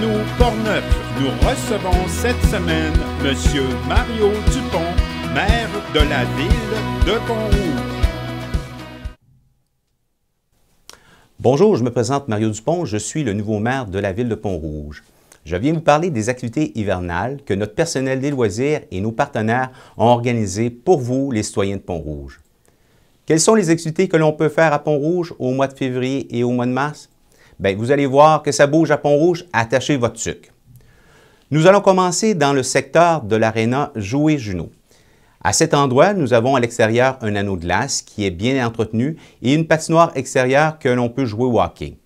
Nous recevons cette semaine Monsieur Mario Dupont, maire de la ville de Pont-Rouge. Bonjour, je me présente Mario Dupont, je suis le nouveau maire de la ville de Pont-Rouge. Je viens vous parler des activités hivernales que notre personnel des loisirs et nos partenaires ont organisées pour vous, les citoyens de Pont-Rouge. Quelles sont les activités que l'on peut faire à Pont-Rouge au mois de février et au mois de mars? bien, vous allez voir que ça bouge à Pont-Rouge, attachez votre sucre. Nous allons commencer dans le secteur de l'aréna jouer Juno. À cet endroit, nous avons à l'extérieur un anneau de glace qui est bien entretenu et une patinoire extérieure que l'on peut jouer au hockey.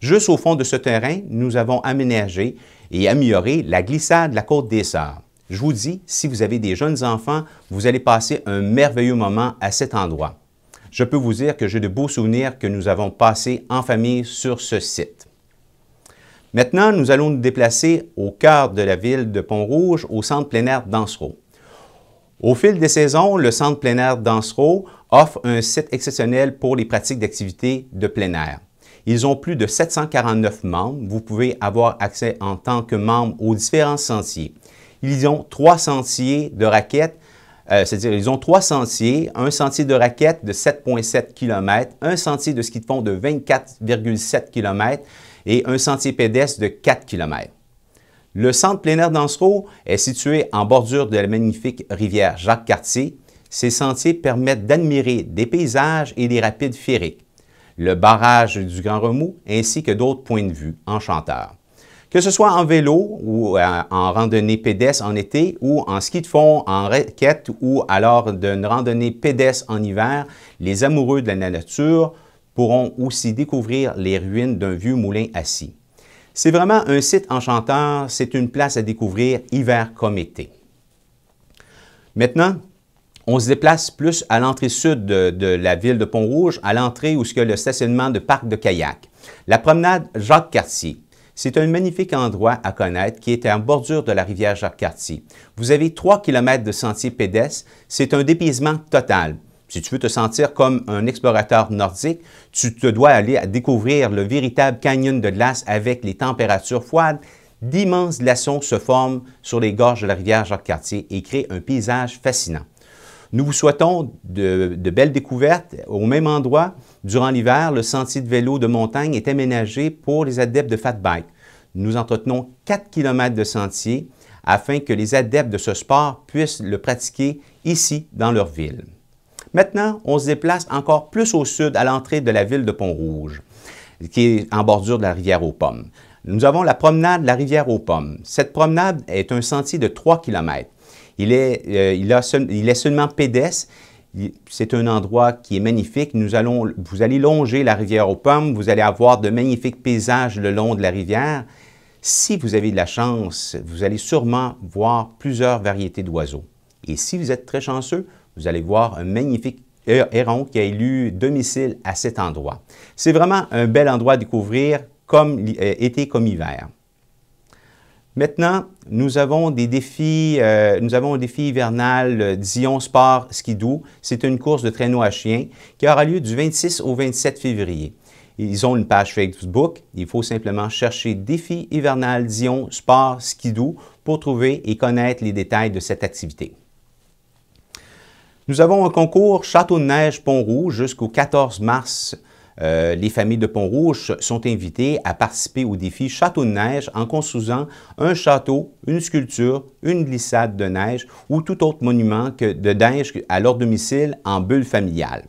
Juste au fond de ce terrain, nous avons aménagé et amélioré la glissade de la Côte des Sœurs. Je vous dis, si vous avez des jeunes enfants, vous allez passer un merveilleux moment à cet endroit je peux vous dire que j'ai de beaux souvenirs que nous avons passés en famille sur ce site. Maintenant, nous allons nous déplacer au cœur de la ville de Pont-Rouge, au centre plein air d'Ansereau. Au fil des saisons, le centre plein air d'Ansereau offre un site exceptionnel pour les pratiques d'activités de plein air. Ils ont plus de 749 membres. Vous pouvez avoir accès en tant que membre aux différents sentiers. Ils ont trois sentiers de raquettes euh, c'est-à-dire, ils ont trois sentiers, un sentier de raquette de 7,7 km, un sentier de ski de fond de 24,7 km et un sentier pédestre de 4 km. Le centre plein air d'Ansereau est situé en bordure de la magnifique rivière Jacques-Cartier. Ces sentiers permettent d'admirer des paysages et des rapides féeriques, le barrage du Grand Remous ainsi que d'autres points de vue enchanteurs. Que ce soit en vélo ou euh, en randonnée pédestre en été ou en ski de fond, en raquette ou alors d'une randonnée pédestre en hiver, les amoureux de la nature pourront aussi découvrir les ruines d'un vieux moulin assis. C'est vraiment un site enchanteur, c'est une place à découvrir hiver comme été. Maintenant, on se déplace plus à l'entrée sud de, la ville de Pont-Rouge, à l'entrée où se que le stationnement de parc de kayak. La promenade Jacques-Cartier. C'est un magnifique endroit à connaître qui est en bordure de la rivière Jacques-Cartier. Vous avez 3 km de sentiers pédestres. C'est un dépaysement total. Si tu veux te sentir comme un explorateur nordique, tu te dois aller découvrir le véritable canyon de glace avec les températures froides. D'immenses glaçons se forment sur les gorges de la rivière Jacques-Cartier et créent un paysage fascinant. Nous vous souhaitons de, belles découvertes. Au même endroit, durant l'hiver, le sentier de vélo de montagne est aménagé pour les adeptes de Fat Bike. Nous entretenons 4 km de sentier afin que les adeptes de ce sport puissent le pratiquer ici, dans leur ville. Maintenant, on se déplace encore plus au sud, à l'entrée de la ville de Pont-Rouge, qui est en bordure de la rivière aux Pommes. Nous avons la promenade de la rivière aux Pommes. Cette promenade est un sentier de 3 km. Euh, il est, seulement pédestre. C'est un endroit qui est magnifique. vous allez longer la rivière aux pommes, vous allez avoir de magnifiques paysages le long de la rivière. Si vous avez de la chance, vous allez sûrement voir plusieurs variétés d'oiseaux. Et si vous êtes très chanceux, vous allez voir un magnifique héron qui a élu domicile à cet endroit. C'est vraiment un bel endroit à découvrir, comme euh, été comme hiver. Maintenant, nous avons euh, nous avons un défi hivernal euh, Dion Sport skidou C'est une course de traîneau à chien qui aura lieu du 26 au 27 février. Ils ont une page Facebook. Il faut simplement chercher Défi hivernal Dion Sport skidou pour trouver et connaître les détails de cette activité. Nous avons un concours Château de Neige Pont-Rouge jusqu'au 14 mars euh, les familles de Pont-Rouge sont invitées à participer au défi Château de neige en construisant un château, une sculpture, une glissade de neige ou tout autre monument que de neige à leur domicile en bulle familiale.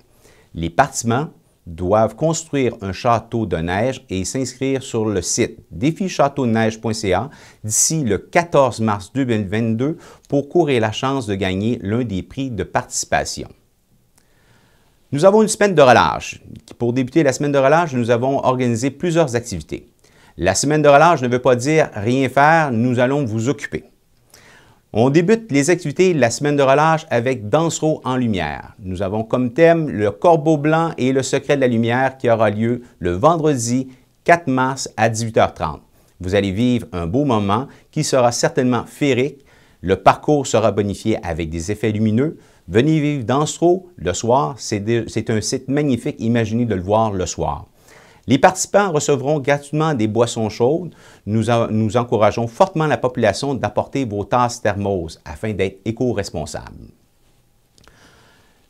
Les participants doivent construire un château de neige et s'inscrire sur le site neige.ca d'ici le 14 mars 2022 pour courir la chance de gagner l'un des prix de participation. Nous avons une semaine de relâche pour débuter la semaine de relâche, nous avons organisé plusieurs activités. La semaine de relâche ne veut pas dire rien faire, nous allons vous occuper. On débute les activités de la semaine de relâche avec Dansereau en lumière. Nous avons comme thème le corbeau blanc et le secret de la lumière qui aura lieu le vendredi 4 mars à 18h30. Vous allez vivre un beau moment qui sera certainement férique. Le parcours sera bonifié avec des effets lumineux. Venez vivre dans le soir. C'est un site magnifique. Imaginez de le voir le soir. Les participants recevront gratuitement des boissons chaudes. Nous, nous encourageons fortement la population d'apporter vos tasses thermoses afin d'être éco-responsables.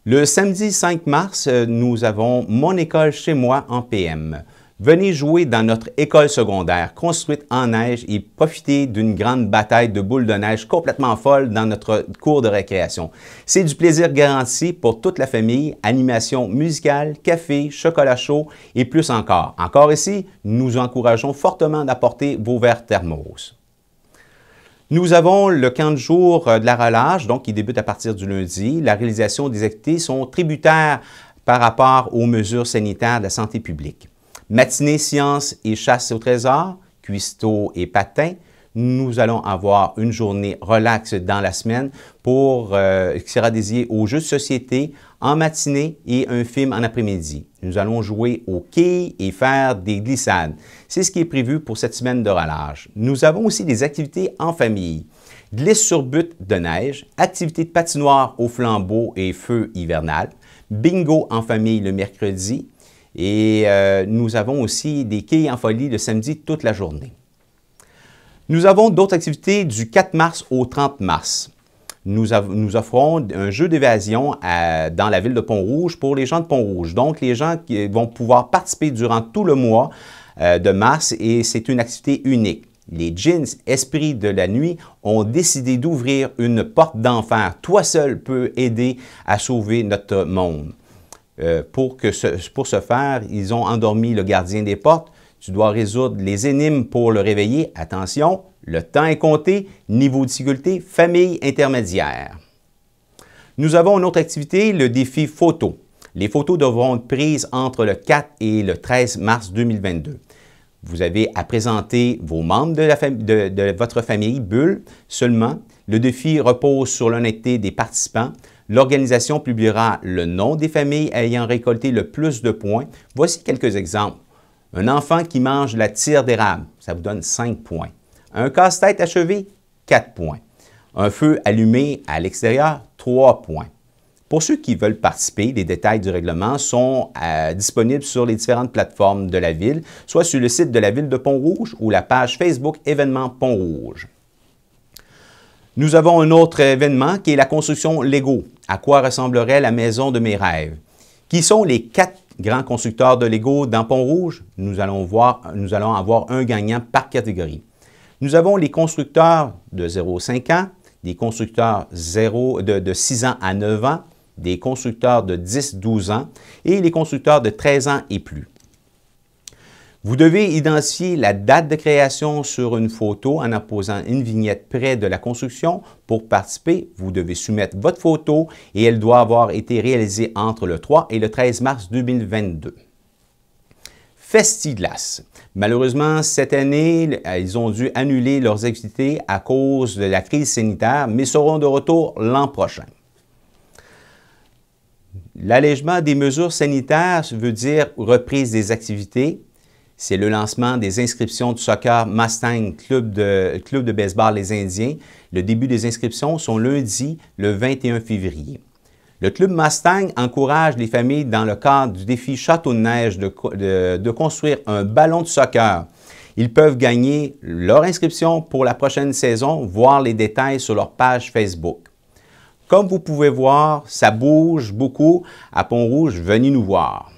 Le samedi 5 mars, euh, nous avons Mon école chez moi en PM. Venez jouer dans notre école secondaire construite en neige et profitez d'une grande bataille de boules de neige complètement folle dans notre cours de récréation. C'est du plaisir garanti pour toute la famille, animation musicale, café, chocolat chaud et plus encore. Encore ici, nous encourageons fortement d'apporter vos verres thermos. Nous avons le camp de jour euh, de la relâche, donc qui débute à partir du lundi. La réalisation des activités sont tributaires par rapport aux mesures sanitaires de la santé publique. Matinée science et chasse au trésor, cuistot et patin, nous allons avoir une journée relaxe dans la semaine pour, euh, qui sera dédiée aux jeux de société en matinée et un film en après-midi. Nous allons jouer au quai et faire des glissades. C'est ce qui est prévu pour cette semaine de relâche. Nous avons aussi des activités en famille. Glisse sur but de neige, activité de patinoire au flambeau et feu hivernal, bingo en famille le mercredi, et euh, nous avons aussi des quilles en folie le samedi toute la journée. Nous avons d'autres activités du 4 mars au 30 mars. Nous, offrons un jeu d'évasion dans la ville de Pont-Rouge pour les gens de Pont-Rouge. Donc, les gens qui vont pouvoir participer durant tout le mois euh, de mars et c'est une activité unique. Les jeans Esprit de la nuit ont décidé d'ouvrir une porte d'enfer. Toi seul peux aider à sauver notre monde. Euh, pour, que ce, pour faire, ils ont endormi le gardien des portes. Tu dois résoudre les énigmes pour le réveiller. Attention, le temps est compté. Niveau de difficulté, famille intermédiaire. Nous avons une autre activité, le défi photo. Les photos devront être prises entre le 4 et le 13 mars 2022. Vous avez à présenter vos membres de, de votre famille, Bulle, seulement. Le défi repose sur l'honnêteté des participants. L'organisation publiera le nom des familles ayant récolté le plus de points. Voici quelques exemples. Un enfant qui mange la tire d'érable, ça vous donne 5 points. Un casse-tête achevé, 4 points. Un feu allumé à l'extérieur, 3 points. Pour ceux qui veulent participer, les détails du règlement sont euh, disponibles sur les différentes plateformes de la ville, soit sur le site de la ville de Pont-Rouge ou la page Facebook événements Pont-Rouge. Nous avons un autre événement qui est la construction Lego. À quoi ressemblerait la maison de mes rêves? Qui sont les quatre grands constructeurs de Lego dans Pont-Rouge? Nous allons, voir, nous allons avoir un gagnant par catégorie. Nous avons les constructeurs de 0 à 5 ans, des constructeurs de, de 6 ans à 9 ans, des constructeurs de 10-12 ans et les constructeurs de 13 ans et plus. Vous devez identifier la date de création sur une photo en apposant une vignette près de la construction. Pour participer, vous devez soumettre votre photo et elle doit avoir été réalisée entre le 3 et le 13 mars 2022. Festiglas. Malheureusement, cette année, euh, ils ont dû annuler leurs activités à cause de la crise sanitaire, mais seront de retour l'an prochain. L'allègement des mesures sanitaires veut dire reprise des activités, c'est le lancement des inscriptions du soccer Mustang Club de, Club de baseball Les Indiens. Le début des inscriptions sont lundi, le 21 février. Le Club Mustang encourage les familles dans le cadre du défi Château de neige de, de, de construire un ballon de soccer. Ils peuvent gagner leur inscription pour la prochaine saison, voir les détails sur leur page Facebook. Comme vous pouvez voir, ça bouge beaucoup. À Pont-Rouge, venez nous voir.